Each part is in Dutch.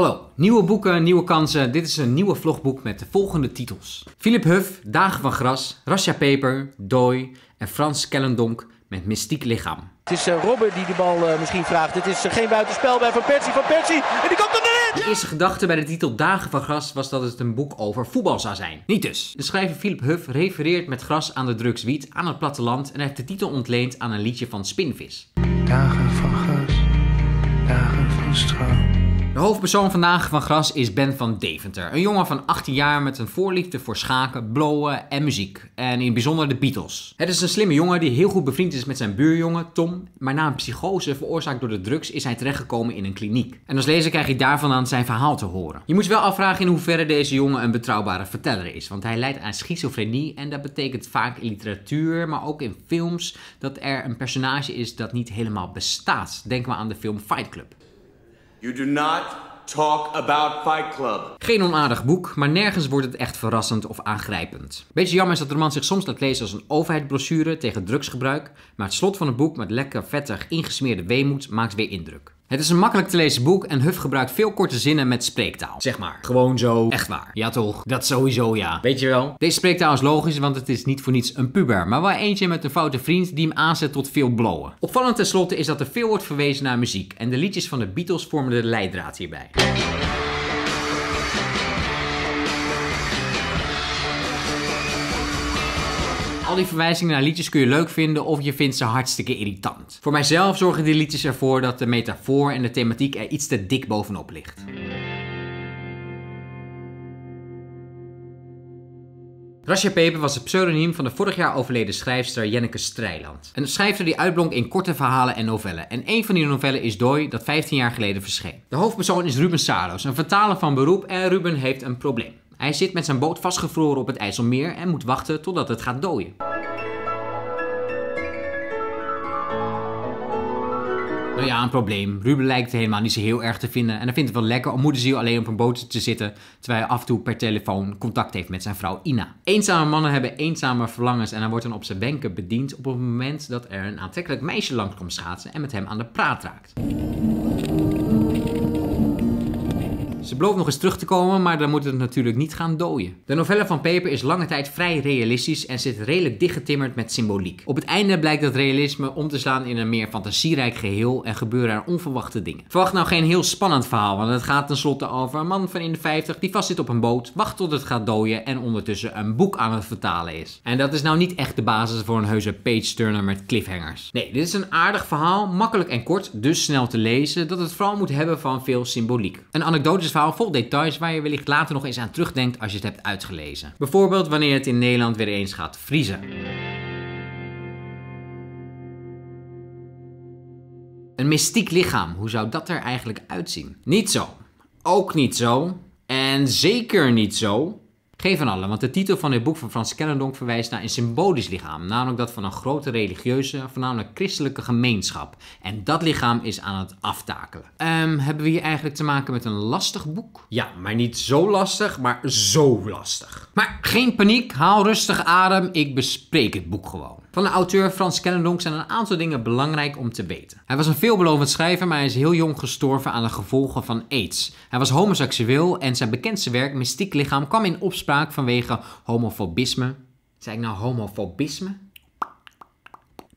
Hallo, nieuwe boeken, nieuwe kansen. Dit is een nieuwe vlogboek met de volgende titels. Philip Huff, Dagen van Gras, Rasja Peper, Dooi en Frans Kellendonk met Mystiek Lichaam. Het is uh, Robben die de bal eh, misschien vraagt. Het is eh, geen buitenspel bij Van Persie. Van Persie, en die komt er de eerste gedachte bij de titel Dagen van Gras was dat het een boek over voetbal zou zijn. Niet dus. De schrijver Philip Huff refereert met gras aan de drugs wiet aan het platteland en heeft de titel ontleend aan een liedje van Spinvis. Dagen van gras, dagen van stroom. De hoofdpersoon vandaag van Gras is Ben van Deventer. Een jongen van 18 jaar met een voorliefde voor schaken, blowen en muziek. En in het bijzonder de Beatles. Het is een slimme jongen die heel goed bevriend is met zijn buurjongen Tom. Maar na een psychose veroorzaakt door de drugs is hij terechtgekomen in een kliniek. En als lezer krijg je daarvan aan zijn verhaal te horen. Je moet wel afvragen in hoeverre deze jongen een betrouwbare verteller is. Want hij leidt aan schizofrenie en dat betekent vaak in literatuur, maar ook in films... dat er een personage is dat niet helemaal bestaat. Denk maar aan de film Fight Club. You do not talk about Fight Club. Geen onaardig boek, maar nergens wordt het echt verrassend of aangrijpend. Beetje jammer is dat de man zich soms laat lezen als een overheidsbrochure tegen drugsgebruik, maar het slot van het boek met lekker vettig ingesmeerde weemoed maakt weer indruk. Het is een makkelijk te lezen boek en Huff gebruikt veel korte zinnen met spreektaal. Zeg maar. Gewoon zo. Echt waar. Ja toch? Dat sowieso ja. Weet je wel? Deze spreektaal is logisch, want het is niet voor niets een puber. Maar wel eentje met een foute vriend die hem aanzet tot veel blowen. Opvallend tenslotte is dat er veel wordt verwezen naar muziek. En de liedjes van de Beatles vormen de leidraad hierbij. al die verwijzingen naar liedjes kun je leuk vinden of je vindt ze hartstikke irritant. Voor mijzelf zorgen die liedjes ervoor dat de metafoor en de thematiek er iets te dik bovenop ligt. Rasje Peper was het pseudoniem van de vorig jaar overleden schrijfster Jenneke Strijland. Een schrijfster die uitblonk in korte verhalen en novellen. En één van die novellen is Dooi, dat 15 jaar geleden verscheen. De hoofdpersoon is Ruben Saros, een vertaler van beroep en Ruben heeft een probleem. Hij zit met zijn boot vastgevroren op het IJsselmeer en moet wachten totdat het gaat dooien. Nou ja, een probleem. Ruben lijkt het helemaal niet zo heel erg te vinden. En hij vindt het wel lekker om moederziel alleen op een bootje te zitten. Terwijl hij af en toe per telefoon contact heeft met zijn vrouw Ina. Eenzame mannen hebben eenzame verlangens. En hij wordt dan op zijn wenken bediend op het moment dat er een aantrekkelijk meisje langskomt schaatsen. En met hem aan de praat raakt. Ze belooft nog eens terug te komen, maar dan moet het natuurlijk niet gaan dooien. De novelle van Peper is lange tijd vrij realistisch en zit redelijk dichtgetimmerd met symboliek. Op het einde blijkt dat realisme om te slaan in een meer fantasierijk geheel en gebeuren er onverwachte dingen. Verwacht nou geen heel spannend verhaal, want het gaat tenslotte over een man van in de 50 die vastzit op een boot, wacht tot het gaat dooien en ondertussen een boek aan het vertalen is. En dat is nou niet echt de basis voor een heuse page-turner met cliffhangers. Nee, dit is een aardig verhaal, makkelijk en kort, dus snel te lezen, dat het vooral moet hebben van veel symboliek. Een anekdote verhaal vol details waar je wellicht later nog eens aan terugdenkt als je het hebt uitgelezen. Bijvoorbeeld wanneer het in Nederland weer eens gaat vriezen. Een mystiek lichaam, hoe zou dat er eigenlijk uitzien? Niet zo. Ook niet zo. En zeker niet zo geen van allen, want de titel van dit boek van Frans Kennendonk verwijst naar een symbolisch lichaam, namelijk dat van een grote religieuze, voornamelijk christelijke gemeenschap. En dat lichaam is aan het aftakelen. Ehm, hebben we hier eigenlijk te maken met een lastig boek? Ja, maar niet zo lastig, maar zo lastig. Maar geen paniek, haal rustig adem, ik bespreek het boek gewoon. Van de auteur Frans Kennendonk zijn een aantal dingen belangrijk om te weten. Hij was een veelbelovend schrijver, maar hij is heel jong gestorven aan de gevolgen van AIDS. Hij was homoseksueel en zijn bekendste werk, Mystiek Lichaam, kwam in opspraak vanwege homofobisme. Zeg ik nou homofobisme?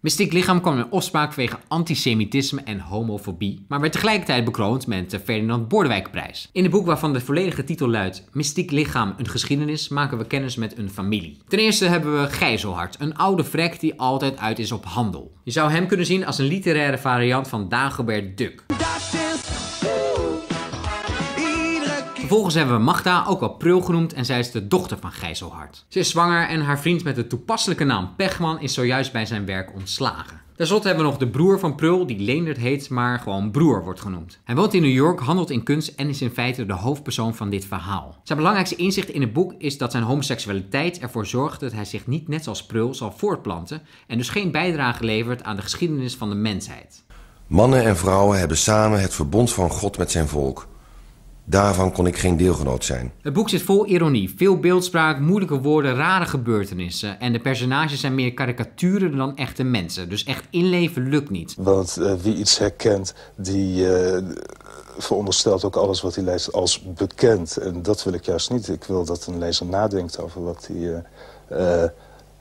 Mystiek Lichaam kwam in opspraak wegen antisemitisme en homofobie, maar werd tegelijkertijd bekroond met de Ferdinand Bordewijkprijs. In het boek waarvan de volledige titel luidt Mystiek Lichaam, een geschiedenis, maken we kennis met een familie. Ten eerste hebben we Gijzelhart, een oude vrek die altijd uit is op handel. Je zou hem kunnen zien als een literaire variant van Dagobert Duck. Vervolgens hebben we Magda, ook al Prul genoemd, en zij is de dochter van Gijzelhard. Ze is zwanger en haar vriend met de toepasselijke naam Pechman is zojuist bij zijn werk ontslagen. Ten slotte hebben we nog de broer van Prul, die Leendert heet, maar gewoon broer wordt genoemd. Hij woont in New York, handelt in kunst en is in feite de hoofdpersoon van dit verhaal. Zijn belangrijkste inzicht in het boek is dat zijn homoseksualiteit ervoor zorgt dat hij zich niet net als Prul zal voortplanten en dus geen bijdrage levert aan de geschiedenis van de mensheid. Mannen en vrouwen hebben samen het verbond van God met zijn volk. Daarvan kon ik geen deelgenoot zijn. Het boek zit vol ironie, veel beeldspraak, moeilijke woorden, rare gebeurtenissen. En de personages zijn meer karikaturen dan echte mensen. Dus echt inleven lukt niet. Want eh, wie iets herkent, die eh, veronderstelt ook alles wat hij leest als bekend. En dat wil ik juist niet. Ik wil dat een lezer nadenkt over wat hij... Eh,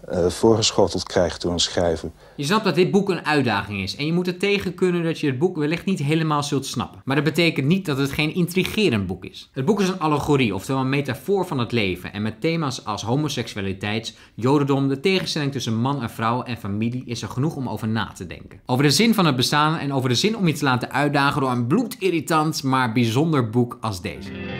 eh, voorgeschoteld krijgt door een schrijver. Je snapt dat dit boek een uitdaging is en je moet er tegen kunnen dat je het boek wellicht niet helemaal zult snappen. Maar dat betekent niet dat het geen intrigerend boek is. Het boek is een allegorie, oftewel een metafoor van het leven en met thema's als homoseksualiteit, jodendom, de tegenstelling tussen man en vrouw en familie is er genoeg om over na te denken. Over de zin van het bestaan en over de zin om je te laten uitdagen door een bloedirritant maar bijzonder boek als deze.